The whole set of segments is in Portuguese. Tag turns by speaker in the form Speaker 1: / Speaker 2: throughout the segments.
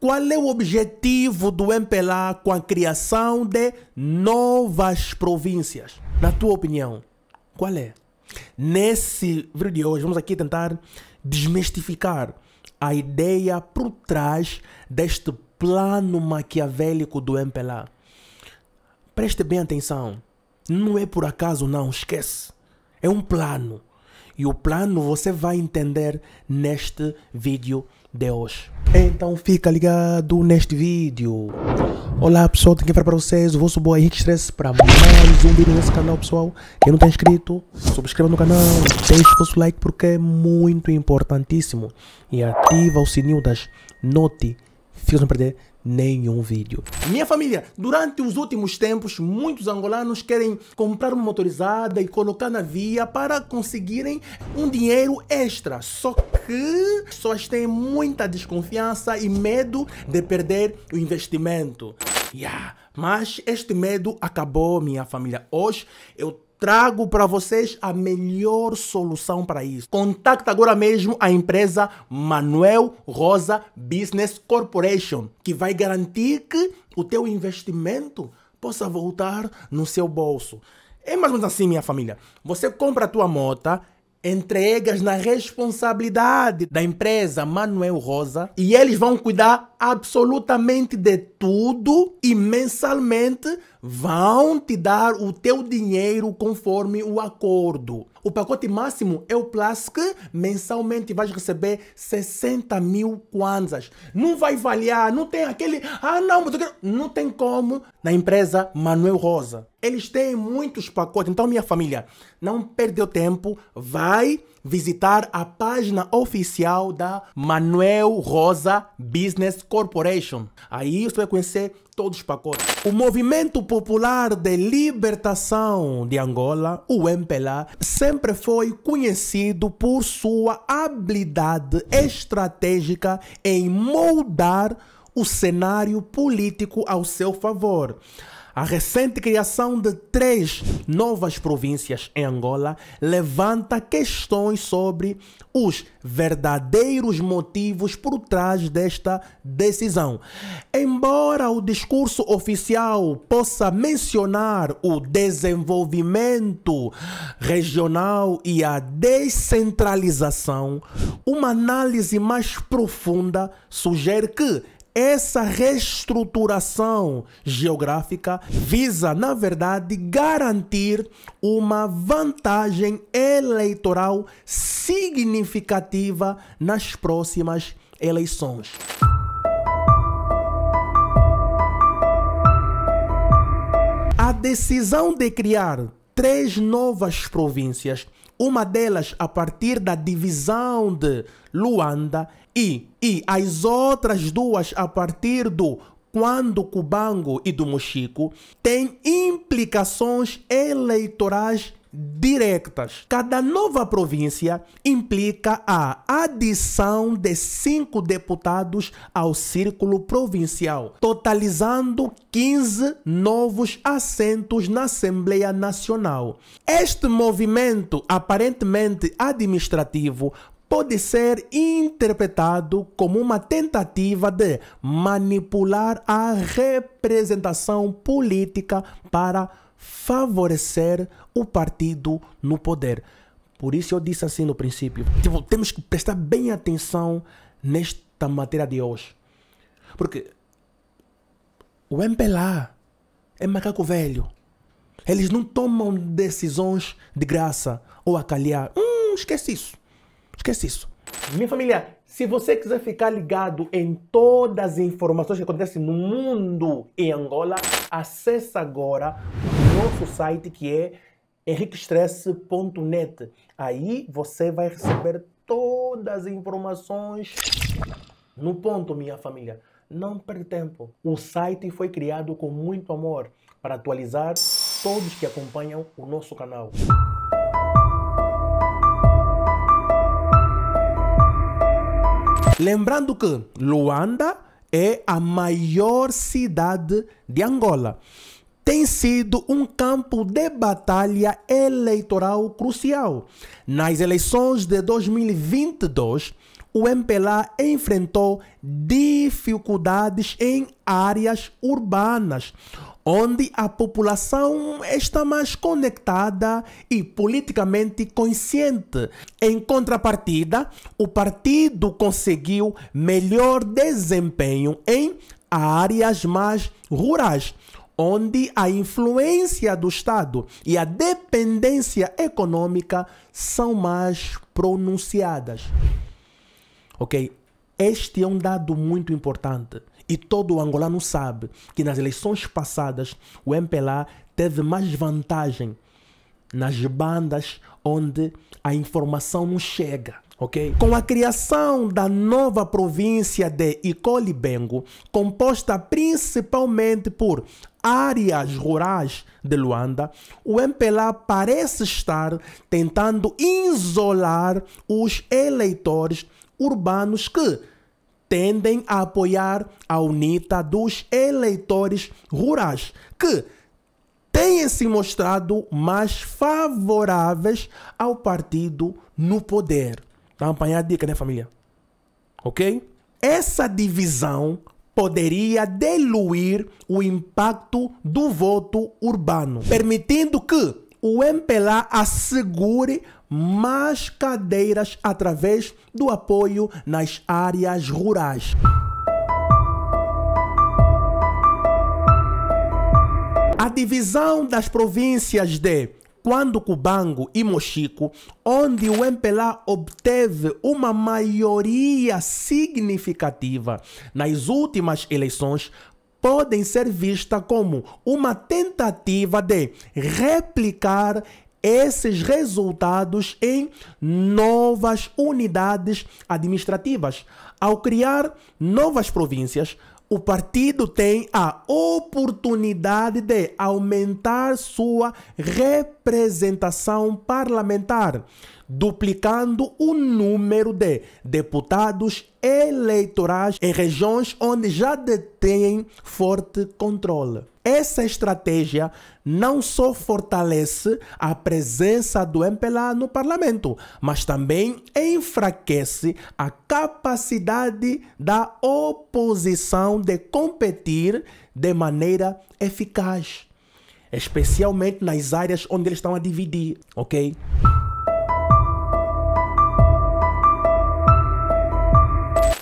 Speaker 1: Qual é o objetivo do MPLA com a criação de novas províncias? Na tua opinião, qual é? Nesse vídeo de hoje, vamos aqui tentar desmistificar a ideia por trás deste plano maquiavélico do MPLA. Preste bem atenção. Não é por acaso, não, esquece. É um plano. E o plano você vai entender neste vídeo Deus. Então fica ligado neste vídeo. Olá pessoal, tenho que falar para vocês, o vosso boy Henrique Stress para mais um vídeo nesse canal pessoal. Quem não está inscrito, subscreva no canal, deixe o vosso like porque é muito importantíssimo. E ativa o sininho das notificações Fica não perder nenhum vídeo. Minha família, durante os últimos tempos, muitos angolanos querem comprar uma motorizada e colocar na via para conseguirem um dinheiro extra. Só que só pessoas têm muita desconfiança e medo de perder o investimento. Yeah. Mas este medo acabou, minha família. Hoje eu trago para vocês a melhor solução para isso. Contacta agora mesmo a empresa Manuel Rosa Business Corporation, que vai garantir que o teu investimento possa voltar no seu bolso. É mais ou menos assim, minha família. Você compra a tua moto entregas na responsabilidade da empresa Manuel Rosa e eles vão cuidar absolutamente de tudo e mensalmente vão te dar o teu dinheiro conforme o acordo. O pacote máximo é o Plus que mensalmente vais receber 60 mil kwanzas. Não vai variar, não tem aquele, ah não, mas eu quero... não tem como na empresa Manuel Rosa. Eles têm muitos pacotes. Então, minha família, não perdeu tempo. Vai visitar a página oficial da Manuel Rosa Business Corporation. Aí você vai conhecer todos os pacotes. O Movimento Popular de Libertação de Angola, o MPLA, sempre foi conhecido por sua habilidade estratégica em moldar o cenário político ao seu favor. A recente criação de três novas províncias em Angola levanta questões sobre os verdadeiros motivos por trás desta decisão. Embora o discurso oficial possa mencionar o desenvolvimento regional e a descentralização, uma análise mais profunda sugere que essa reestruturação geográfica visa, na verdade, garantir uma vantagem eleitoral significativa nas próximas eleições. A decisão de criar três novas províncias uma delas a partir da divisão de Luanda e, e as outras duas a partir do quando Cubango e do Mochico, têm implicações eleitorais diretas. Cada nova província implica a adição de cinco deputados ao círculo provincial, totalizando 15 novos assentos na Assembleia Nacional. Este movimento aparentemente administrativo pode ser interpretado como uma tentativa de manipular a representação política para favorecer o partido no poder. Por isso eu disse assim no princípio, tipo, temos que prestar bem atenção nesta matéria de hoje. Porque o MPLA é macaco velho. Eles não tomam decisões de graça ou a calhar. Hum, esquece isso. Esquece isso. Minha família, se você quiser ficar ligado em todas as informações que acontecem no mundo e Angola, acesse agora nosso site que é henriquestress.net Aí você vai receber todas as informações no ponto, minha família. Não perde tempo. O site foi criado com muito amor para atualizar todos que acompanham o nosso canal. Lembrando que Luanda é a maior cidade de Angola tem sido um campo de batalha eleitoral crucial. Nas eleições de 2022, o MPLA enfrentou dificuldades em áreas urbanas, onde a população está mais conectada e politicamente consciente. Em contrapartida, o partido conseguiu melhor desempenho em áreas mais rurais onde a influência do Estado e a dependência econômica são mais pronunciadas. Ok? Este é um dado muito importante. E todo o angolano sabe que nas eleições passadas o MPLA teve mais vantagem nas bandas onde a informação não chega. Okay? Com a criação da nova província de Icolibengo, composta principalmente por áreas rurais de Luanda, o MPLA parece estar tentando isolar os eleitores urbanos que tendem a apoiar a UNITA dos eleitores rurais, que têm se mostrado mais favoráveis ao partido no poder. Está apanhada a dica, né, família? Ok? Essa divisão poderia diluir o impacto do voto urbano, permitindo que o MPLA assegure mais cadeiras através do apoio nas áreas rurais. A divisão das províncias de quando Cubango e Mochico, onde o MPLA obteve uma maioria significativa nas últimas eleições, podem ser vistas como uma tentativa de replicar esses resultados em novas unidades administrativas. Ao criar novas províncias, o partido tem a oportunidade de aumentar sua representação parlamentar duplicando o número de deputados eleitorais em regiões onde já detêm forte controle. Essa estratégia não só fortalece a presença do MPLA no parlamento, mas também enfraquece a capacidade da oposição de competir de maneira eficaz, especialmente nas áreas onde eles estão a dividir, ok?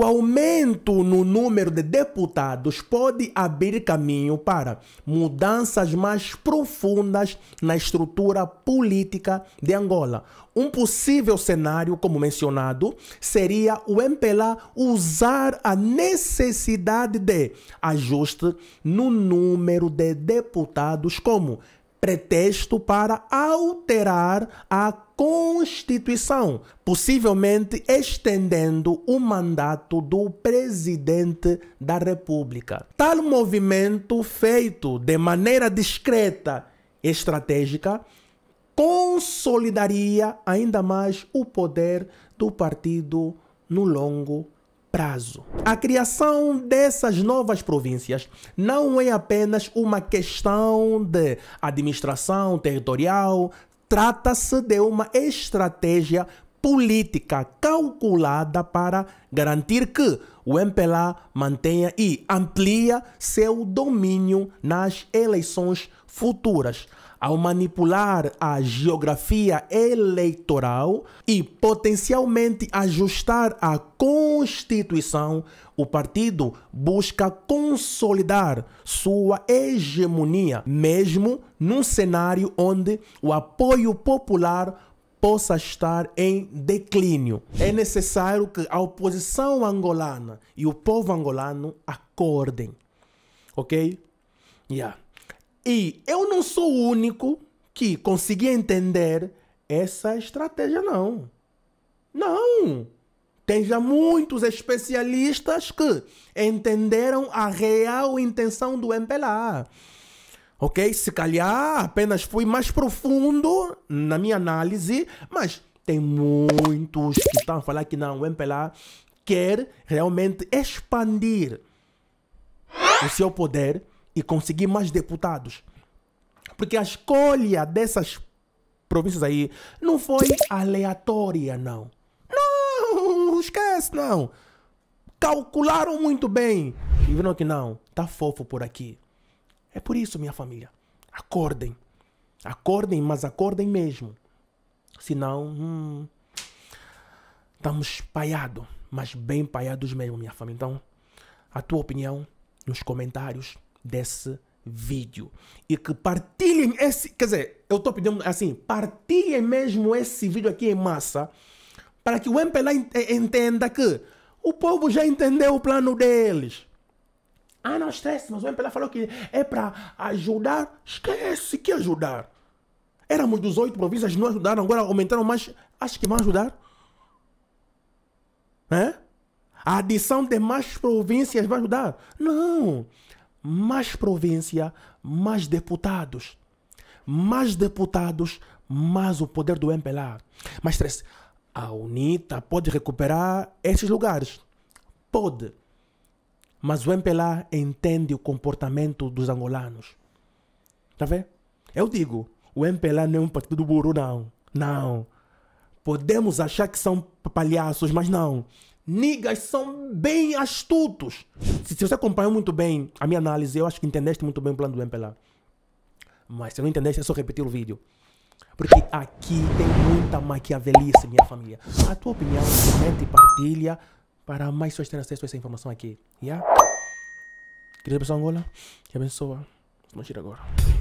Speaker 1: O aumento no número de deputados pode abrir caminho para mudanças mais profundas na estrutura política de Angola. Um possível cenário, como mencionado, seria o MPLA usar a necessidade de ajuste no número de deputados como pretexto para alterar a Constituição, possivelmente estendendo o mandato do presidente da República. Tal movimento feito de maneira discreta e estratégica consolidaria ainda mais o poder do partido no longo prazo. A criação dessas novas províncias não é apenas uma questão de administração territorial, trata-se de uma estratégia política calculada para garantir que o MPLA mantenha e amplia seu domínio nas eleições futuras ao manipular a geografia eleitoral e potencialmente ajustar a Constituição, o partido busca consolidar sua hegemonia, mesmo num cenário onde o apoio popular possa estar em declínio. É necessário que a oposição angolana e o povo angolano acordem. Ok? Yeah. E eu não sou o único que consegui entender essa estratégia, não. Não! Tem já muitos especialistas que entenderam a real intenção do MPLA. Ok? Se calhar apenas fui mais profundo na minha análise, mas tem muitos que estão a falar que não, o MPLA quer realmente expandir o seu poder e conseguir mais deputados. Porque a escolha dessas províncias aí não foi aleatória, não. Não, esquece, não. Calcularam muito bem e viram que não, tá fofo por aqui. É por isso, minha família, acordem. Acordem, mas acordem mesmo. Senão, hum, estamos paiados, mas bem paiados mesmo, minha família. Então, a tua opinião nos comentários desse vídeo e que partilhem esse, quer dizer, eu estou pedindo assim, partilhem mesmo esse vídeo aqui em massa para que o MPLA eh, entenda que o povo já entendeu o plano deles. Ah, não estresse, mas o MPLA falou que é para ajudar. Esquece que ajudar. Éramos 18 províncias, não ajudaram, agora aumentaram mais. Acho que vão ajudar. Né? A adição de mais províncias vai ajudar? Não mais província, mais deputados. Mais deputados, mais o poder do MPLA. Mas três. A UNITA pode recuperar esses lugares. Pode. Mas o MPLA entende o comportamento dos angolanos. Tá vendo? Eu digo, o MPLA não é um partido burro, não. Não. Podemos achar que são palhaços, mas não. Niggas são bem astutos. Se, se, você acompanhou muito bem a minha análise, eu acho que entendeste muito bem o plano do MPLA. Mas se não entendeste, é só repetir o vídeo. Porque aqui tem muita maquiavelice, minha família. A tua opinião, comenta e partilha para mais pessoas terem acesso a essa informação aqui. Yeah? Querida pessoa Angola, que abençoa. Vamos tirar agora.